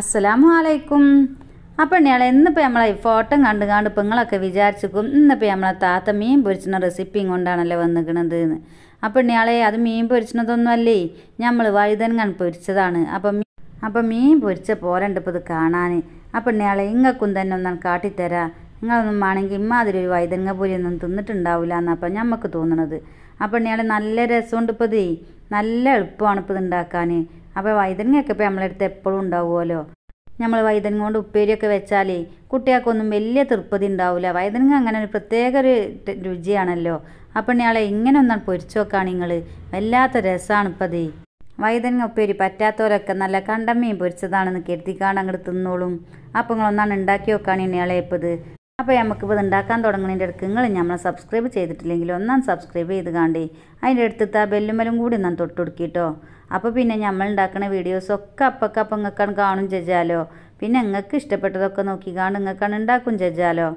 അസ്സലാമു അലൈക്കും അപ്പം ഞങ്ങൾ ഇന്നിപ്പോൾ നമ്മളെ ഫോട്ടോ കണ്ട് കണ്ട് ഇപ്പം നിങ്ങളൊക്കെ വിചാരിച്ചിരിക്കും ഇന്നിപ്പോൾ നമ്മളെ താത്ത മീൻ പൊരിച്ചിന റെസിപ്പിയും കൊണ്ടാണല്ലോ വന്നിക്കണത് എന്ന് അപ്പം ഇയാളെ അത് മീൻ പൊരിച്ചിനതൊന്നുമല്ലേ നമ്മൾ വഴുതനങ്ങാൻ പൊരിച്ചതാണ് അപ്പം അപ്പം മീൻ പൊരിച്ച പോരണ്ട് ഇപ്പോൾ ഇത് കാണാൻ അപ്പം ഇയാളെ ഇങ്ങക്കും തന്നെ ഒന്നാണ് കാട്ടിത്തരാം നിങ്ങളൊന്നും വേണമെങ്കിൽ ഇമ്മാതിരി ഒരു വൈതനങ്ങ പൊരിയൊന്നും തിന്നിട്ടുണ്ടാവില്ല എന്നപ്പം ഞമ്മക്ക് തോന്നണത് അപ്പം ഇയാളെ നല്ല രസമുണ്ട് ഇപ്പോൾ നല്ല എളുപ്പമാണ് ഇപ്പോൾ ഇത് ഉണ്ടാക്കാൻ അപ്പോൾ വൈതനങ്ങയൊക്കെ ഇപ്പോൾ നമ്മളടുത്ത് എപ്പോഴും ഉണ്ടാവുമല്ലോ നമ്മൾ വൈതനങ്ങ കൊണ്ട് ഉപ്പേരിയൊക്കെ വെച്ചാലേ കുട്ടികൾക്കൊന്നും വലിയ തൃപ്തി ഉണ്ടാവില്ല വൈതനങ്ങ അങ്ങനെ ഒരു പ്രത്യേക ഒരു രുചിയാണല്ലോ അപ്പം ഇയാളെ ഇങ്ങനെ ഒന്നാണ് പൊരിച്ചു വെക്കാണ് നിങ്ങൾ വല്ലാത്ത രസമാണ് ഇപ്പത് വൈതനങ്ങ ഉപ്പേരി പറ്റാത്തവരൊക്കെ നല്ല കണ്ടമ്മയും പൊരിച്ചതാണെന്ന് കരുതിക്കാണ് അങ്ങോട്ട് തിന്നോളും അപ്പം നിങ്ങളൊന്നാണ് ഉണ്ടാക്കി വെക്കുകയാണ് ഇയാളെ ഇത് അപ്പോൾ നമുക്കിപ്പോൾ ഉണ്ടാക്കാൻ തുടങ്ങുന്നതിൻ്റെ അടുക്ക് നിങ്ങൾ നമ്മളെ സബ്സ്ക്രൈബ് ചെയ്തിട്ടില്ലെങ്കിൽ ഒന്നാം സബ്സ്ക്രൈബ് ചെയ്ത് കാണ്ടേ അതിൻ്റെ അടുത്തത്തെ ആ ബെല്ലുമലും കൂടി ഞാൻ തൊട്ടുടുക്കിട്ടോ അപ്പോൾ പിന്നെ നമ്മൾ ഉണ്ടാക്കുന്ന വീഡിയോസൊക്കെ അപ്പം നിങ്ങൾക്ക് കാണും ചെജാലോ പിന്നെ നിങ്ങൾക്ക് ഇഷ്ടപ്പെട്ടതൊക്കെ നോക്കി കാണും നിങ്ങൾക്കാണ് ഉണ്ടാക്കും ചെജാലോ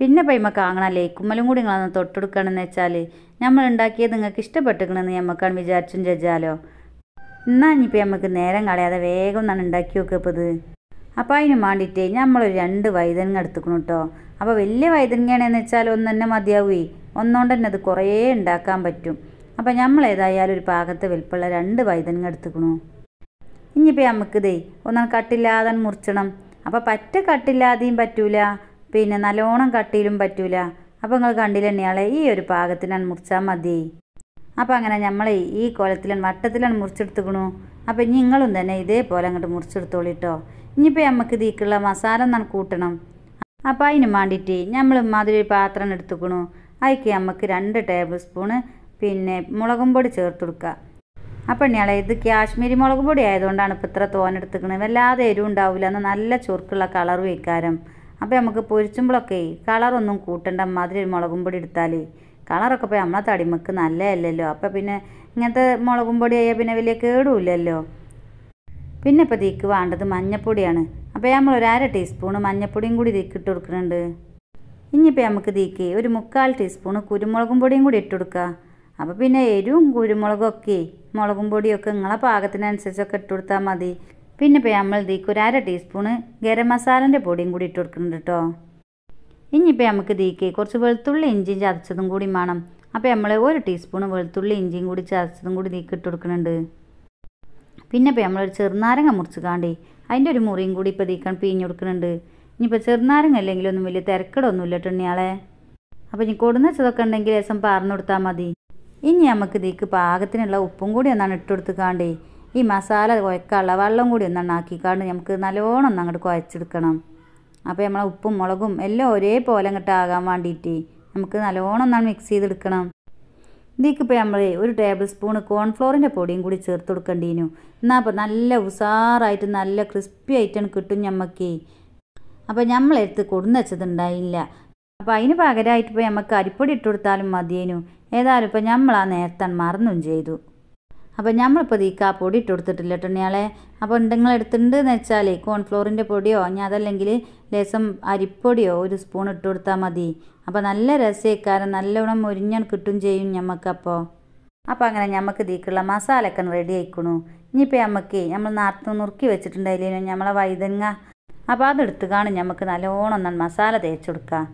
പിന്നെ പൈമ കാങ്ങണം ലേക്കുമ്മലും കൂടി നിങ്ങളൊന്ന് തൊട്ടുകൊടുക്കണമെന്ന് വെച്ചാൽ നമ്മൾ ഉണ്ടാക്കിയത് നിങ്ങൾക്ക് ഇഷ്ടപ്പെട്ടിരിക്കണമെന്ന് നമുക്കാണ് വിചാരിച്ചും ചെജാലോ എന്നാൽ ഇനിയിപ്പോൾ നമുക്ക് നേരം കളയാതെ വേഗം ഞാൻ ഉണ്ടാക്കി നോക്കുക ഇത് അപ്പോൾ അതിന് വേണ്ടിയിട്ട് നമ്മളൊരു രണ്ട് വൈതനങ്ങ എടുത്തുക്കണം കേട്ടോ അപ്പോൾ വലിയ വൈതനങ്ങയാണെന്ന് വെച്ചാൽ ഒന്ന് തന്നെ മതിയാവുമേ ഒന്നുകൊണ്ട് തന്നെ അത് കുറേ ഉണ്ടാക്കാൻ പറ്റും അപ്പോൾ നമ്മൾ ഏതായാലും ഒരു പാകത്ത് വലിപ്പമുള്ള രണ്ട് വൈതനങ്ങ എടുത്തുക്കണു ഇനിയിപ്പോൾ നമുക്കിതേ ഒന്നും കട്ടില്ലാതെ മുറിച്ചണം അപ്പോൾ പറ്റ കട്ടില്ലാതെയും പറ്റൂല പിന്നെ നല്ലോണം കട്ടിയിലും പറ്റൂല അപ്പോൾ നിങ്ങൾ കണ്ടില്ല തന്നെയാളെ ഈ ഒരു പാകത്തിനാണ് മുറിച്ചാൽ മതി അപ്പോൾ അങ്ങനെ നമ്മൾ ഈ കോലത്തിലാണ് വട്ടത്തിലാണ് മുറിച്ചെടുത്തുക്കണു അപ്പോൾ നിങ്ങളും തന്നെ ഇതേപോലെ അങ്ങോട്ട് മുറിച്ചെടുത്തോളിട്ടോ ഇനിയിപ്പോൾ നമുക്ക് ഇതിക്കുള്ള മസാല നാൻ കൂട്ടണം അപ്പോൾ അതിന് വേണ്ടിയിട്ട് നമ്മൾ മാതിരി പാത്രം എടുത്തുക്കണു അതിക്ക് നമുക്ക് രണ്ട് ടേബിൾ സ്പൂണ് പിന്നെ മുളകും പൊടി ചേർത്ത് കൊടുക്കുക അപ്പം ഇയാളെ ഇത് കാശ്മീരി മുളക് പൊടി ആയതുകൊണ്ടാണ് ഇപ്പോൾ ഇത്ര തോനെടുത്തുക്കണത് വല്ലാതെ എരിവ് ഉണ്ടാവില്ല എന്നാൽ നല്ല ചുറുക്കുള്ള കളർ വയ്ക്കാരം അപ്പോൾ നമുക്ക് പൊരിച്ചുമ്പോഴൊക്കെ കളറൊന്നും കൂട്ടണ്ട മാതിരി മുളകും പൊടി എടുത്താലേ കളറൊക്കെ പോയി നമ്മളെ തടിമക്ക് നല്ലതല്ലല്ലോ അപ്പം പിന്നെ ഇങ്ങനത്തെ മുളകും പൊടി ആയാൽ പിന്നെ വലിയ കേടുമില്ലല്ലോ പിന്നെ ഇപ്പോൾ തീക്ക് വേണ്ടത് മഞ്ഞപ്പൊടിയാണ് അപ്പോൾ നമ്മൾ ഒരു അര ടീസ്പൂണ് മഞ്ഞപ്പൊടിയും കൂടി തീക്ക് ഇട്ട് കൊടുക്കുന്നുണ്ട് ഇനിയിപ്പോൾ നമുക്ക് തീക്ക് ഒരു മുക്കാൽ ടീസ്പൂണ് കുരുമുളകും പൊടിയും കൂടി ഇട്ട് കൊടുക്കുക അപ്പോൾ പിന്നെ എരിവും കുരുമുളകും ഒക്കെ മുളകും പൊടിയൊക്കെ നിങ്ങളെ പാകത്തിനനുസരിച്ചൊക്കെ ഇട്ട് കൊടുത്താൽ മതി പിന്നെ ഇപ്പോൾ നമ്മൾ തീക്ക് ഒരു അര ടീസ്പൂണ് ഗരം മസാലൻ്റെ പൊടിയും കൂടി ഇട്ട് കൊടുക്കുന്നുണ്ട് കേട്ടോ ഇനിയിപ്പോൾ നമുക്ക് ഇതിക്ക് കുറച്ച് വെളുത്തുള്ളി ഇഞ്ചി ചതച്ചതും കൂടി വേണം അപ്പോൾ നമ്മൾ ഒരു ടീസ്പൂൺ വെളുത്തുള്ളി ഇഞ്ചിയും കൂടി ചതച്ചതും കൂടി ഇതിക്ക് ഇട്ട് കൊടുക്കുന്നുണ്ട് പിന്നെ ഇപ്പോൾ നമ്മളൊരു ചെറുനാരങ്ങ മുറിച്ച് കാണ്ടി അതിൻ്റെ ഒരു മുറിയും കൂടി ഇപ്പോൾ ഇതിക്കാൻ പിഴിഞ്ഞ് കൊടുക്കുന്നുണ്ട് ഇനിയിപ്പോൾ ചെറുനാരങ്ങ ഒന്നും വലിയ ഇല്ല ടെണ്ണിയാളെ അപ്പോൾ ഇനി കൊടുന്നച്ചതൊക്കെ ഉണ്ടെങ്കിൽ രസം പാർന്നു കൊടുത്താൽ മതി ഇനി നമുക്ക് ഇതിക്ക് പാകത്തിനുള്ള ഉപ്പും കൂടി ഒന്നാണ് ഇട്ട് കൊടുത്ത് കാണ്ടി ഈ മസാല കുഴക്കാനുള്ള വെള്ളം കൂടി ഒന്നാണ് കാണ്ട് നമുക്ക് നല്ലോണം അങ്ങോട്ട് കുഴച്ചെടുക്കണം അപ്പോൾ നമ്മളെ ഉപ്പും മുളകും എല്ലാം ഒരേപോലെ അങ്ങോട്ട് ആകാൻ വേണ്ടിയിട്ട് നമുക്ക് നല്ലോണം ഒന്നാണ് മിക്സ് ചെയ്തെടുക്കണം ഇതിക്കിപ്പോൾ നമ്മൾ ഒരു ടേബിൾ സ്പൂൺ കോൺഫ്ലോറിൻ്റെ പൊടിയും കൂടി ചേർത്ത് കൊടുക്കേണ്ടിനു എന്നാൽ അപ്പോൾ നല്ല ഉഷാറായിട്ട് നല്ല ക്രിസ്പി ആയിട്ടാണ് കിട്ടും ഞമ്മക്ക് അപ്പോൾ നമ്മളെടുത്ത് വെച്ചതുണ്ടായില്ല അപ്പോൾ അതിന് പകരമായിട്ട് ഇപ്പോൾ നമുക്ക് അരിപ്പൊടി ഇട്ട് കൊടുത്താലും മതിയേനു ഏതായാലും ഇപ്പോൾ നമ്മൾ ആ നേരത്താണ് മറന്നും ചെയ്തു അപ്പോൾ നമ്മളിപ്പോൾ ഈ കാപ്പൊടി ഇട്ട് കൊടുത്തിട്ടില്ല കേട്ടോ ഇയാളെ അപ്പോൾ നിങ്ങൾ എടുത്തിട്ടുണ്ടെന്ന് വെച്ചാൽ കോൺഫ്ലോറിൻ്റെ പൊടിയോ ഇനി അതല്ലെങ്കിൽ ലേസം അരിപ്പൊടിയോ ഒരു സ്പൂൺ ഇട്ട് കൊടുത്താൽ മതി അപ്പോൾ നല്ല രസക്കാരൻ നല്ലവണ്ണം മുരിഞ്ഞാൽ കിട്ടും ചെയ്യും ഞമ്മക്കപ്പോൾ അപ്പോൾ അങ്ങനെ ഞമ്മക്ക് തീക്കുള്ള മസാലയൊക്കെ റെഡി ആയിക്കണു ഇനിയിപ്പോൾ നമുക്ക് നമ്മൾ നേരത്തെ നുറുക്കി വെച്ചിട്ടുണ്ടായില്ലേനു നമ്മളെ വൈതങ്ങ അപ്പോൾ കാണും നമുക്ക് നല്ലോണം മസാല തേച്ചെടുക്കാം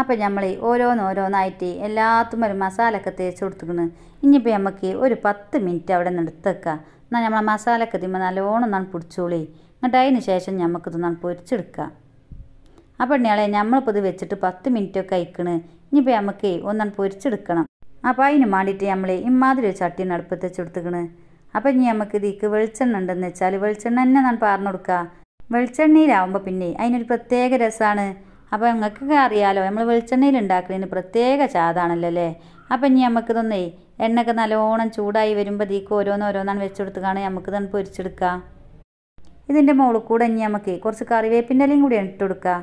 അപ്പം നമ്മൾ ഓരോന്നോരോന്നായിട്ട് എല്ലാത്തും ഒരു മസാലയൊക്കെ തേച്ച് കൊടുത്തുക്കണ് ഇനിയിപ്പോൾ നമുക്ക് ഒരു പത്ത് മിനിറ്റ് അവിടെ നിന്ന് എടുത്തേക്കാം എന്നാൽ നമ്മൾ മസാലയൊക്കെ തിമ്പോൾ നല്ലോണം നാണ് പിടിച്ചോളി എന്നിട്ട് അതിന് ശേഷം നമുക്കിത് ഇത് നാണ് പൊരിച്ചെടുക്കാം ഇയാളെ നമ്മളിപ്പോൾ ഇത് വെച്ചിട്ട് പത്ത് മിനിറ്റൊക്കെ അയക്കണ് ഇനിയിപ്പോൾ നമുക്ക് ഒന്നാണ് പൊരിച്ചെടുക്കണം അപ്പോൾ അതിന് വേണ്ടിയിട്ട് നമ്മൾ ഇമാതിരി ഒരു ചട്ടി അടുപ്പത്ത് വെച്ചെടുത്തുക്കണ് അപ്പോൾ ഇനി നമുക്ക് ഇതിക്ക് വെളിച്ചെണ്ണ ഉണ്ടെന്ന് വെച്ചാൽ വെളിച്ചെണ്ണ തന്നെ നാൻ പറഞ്ഞു കൊടുക്കുക വെളിച്ചെണ്ണയിലാവുമ്പോൾ പിന്നെ അതിനൊരു പ്രത്യേക രസമാണ് അപ്പോൾ നിങ്ങൾക്കൊക്കെ അറിയാലോ നമ്മൾ വെളിച്ചെണ്ണയിൽ ഉണ്ടാക്കുന്നതിന് പ്രത്യേക ചാതാണല്ലോ അല്ലേ അപ്പം ഇനി നമുക്കിതൊന്നേ എണ്ണയൊക്കെ നല്ലോണം ചൂടായി വരുമ്പോൾ തീക്ക് ഓരോന്ന് ഓരോന്നാണ് വെച്ചെടുത്ത് നമുക്ക് തന്നെ പൊരിച്ചെടുക്കാം ഇതിൻ്റെ മുകളിൽ കൂടെ ഇനി നമുക്ക് കുറച്ച് കറിവേപ്പിൻ്റെ കൂടി ഇട്ട് കൊടുക്കുക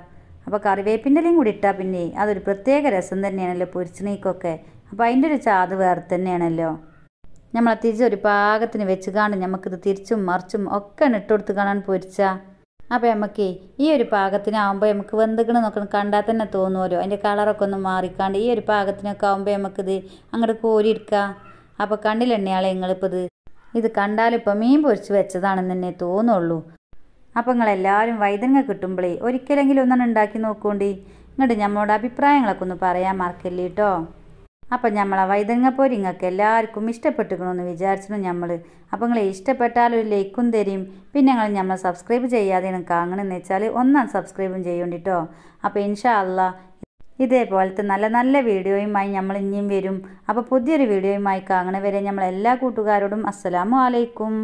അപ്പോൾ കറിവേപ്പിൻ്റെ കൂടി ഇട്ടാൽ പിന്നെ അതൊരു പ്രത്യേക രസം തന്നെയാണല്ലോ പൊരിച്ചണീക്കൊക്കെ അപ്പോൾ അതിൻ്റെ ഒരു ചാത് വേറെ തന്നെയാണല്ലോ നമ്മൾ തിരിച്ചൊരു ഒരു പാകത്തിന് വെച്ച് കാണും നമുക്കിത് തിരിച്ചും മറിച്ചും ഒക്കെ ഇട്ട് കൊടുത്ത് കാണാൻ പൊരിച്ചാൽ അപ്പോൾ നമുക്ക് ഈ ഒരു പാകത്തിനാവുമ്പോൾ നമുക്ക് വെന്തുകണ നോക്കണം കണ്ടാൽ തന്നെ തോന്നുമല്ലോ അതിൻ്റെ കളറൊക്കെ ഒന്ന് മാറിക്കാണ്ട് ഈ ഒരു പാകത്തിനൊക്കെ ആവുമ്പോൾ നമുക്കിത് അങ്ങോട്ട് കോരിയെടുക്കാം അപ്പോൾ കണ്ടില്ലെണ്ണയാളെ നിങ്ങളിപ്പോൾ ഇത് ഇത് കണ്ടാലിപ്പോൾ മീൻ പൊരിച്ച് വെച്ചതാണെന്ന് തന്നെ തോന്നുള്ളൂ അപ്പം നിങ്ങളെല്ലാവരും വൈതനങ്ങ കിട്ടുമ്പോഴേ ഒരിക്കലെങ്കിലും ഒന്നാണ് ഉണ്ടാക്കി നോക്കോണ്ടി ഇങ്ങോട്ട് നമ്മളോട് അഭിപ്രായങ്ങളൊക്കെ ഒന്ന് പറയാൻ മറക്കല്ലേ കേട്ടോ അപ്പം നമ്മളെ വൈതങ്ങപ്പൊരി നിങ്ങൾക്ക് എല്ലാവർക്കും ഇഷ്ടപ്പെട്ടിരിക്കണമെന്ന് വിചാരിച്ചിരുന്നു നമ്മൾ അപ്പോൾ നിങ്ങൾ ഇഷ്ടപ്പെട്ടാൽ ഒരു ലൈക്കും തരും പിന്നെ ഞങ്ങൾ നമ്മൾ സബ്സ്ക്രൈബ് ചെയ്യാതെ നിങ്ങൾക്ക് അങ്ങനെയെന്ന് വെച്ചാൽ ഒന്നാം സബ്സ്ക്രൈബും ചെയ്യേണ്ടിട്ടോ അപ്പോൾ ഇൻഷാ അല്ല ഇതേപോലത്തെ നല്ല നല്ല വീഡിയോയുമായി നമ്മൾ ഇനിയും വരും അപ്പോൾ പുതിയൊരു വീഡിയോയുമായി കാണുന്നവരെ നമ്മൾ എല്ലാ കൂട്ടുകാരോടും അസ്സലാമു അലൈക്കും